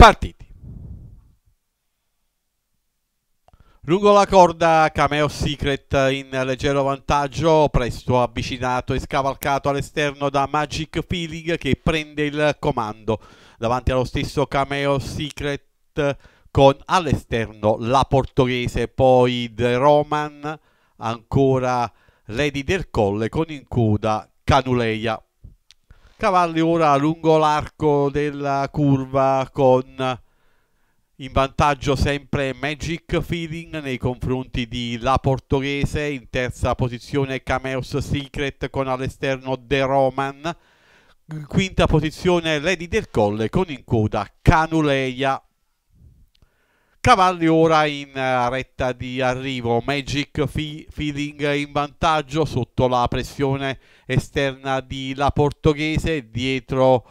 Partiti. Lungo la corda, Cameo Secret in leggero vantaggio, presto avvicinato e scavalcato all'esterno da Magic Feeling che prende il comando davanti allo stesso Cameo Secret con all'esterno la portoghese, poi The Roman, ancora Lady del Colle con in coda Canuleia. Cavalli ora lungo l'arco della curva con in vantaggio sempre Magic Feeling nei confronti di La Portoghese, in terza posizione Cameos Secret con all'esterno The Roman, in quinta posizione Lady del Colle con in coda Canuleia Cavalli ora in eh, retta di arrivo, Magic Feeling in vantaggio sotto la pressione esterna di La Portoghese, dietro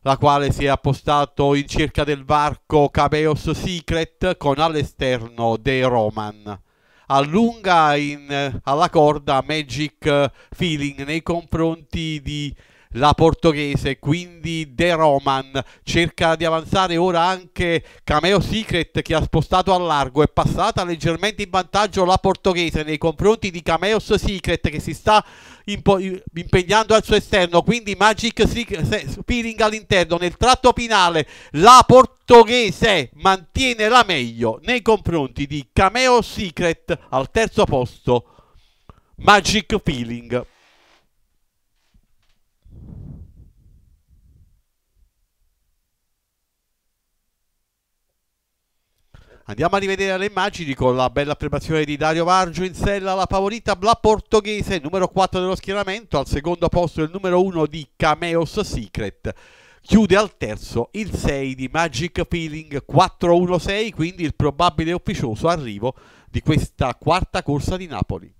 la quale si è appostato in cerca del varco Cabeos Secret con all'esterno De Roman. Allunga in, alla corda Magic eh, Feeling nei confronti di la portoghese, quindi De Roman cerca di avanzare ora anche Cameo Secret che ha spostato a largo, è passata leggermente in vantaggio la portoghese nei confronti di Cameo Secret che si sta impegnando al suo esterno, quindi Magic Spearing all'interno, nel tratto finale la portoghese mantiene la meglio nei confronti di Cameo Secret al terzo posto. Magic Feeling Andiamo a rivedere le immagini con la bella preparazione di Dario Vargio in sella, alla favorita Bla Portoghese, numero 4 dello schieramento, al secondo posto il numero 1 di Cameos Secret. Chiude al terzo il 6 di Magic Feeling 416, quindi il probabile e ufficioso arrivo di questa quarta corsa di Napoli.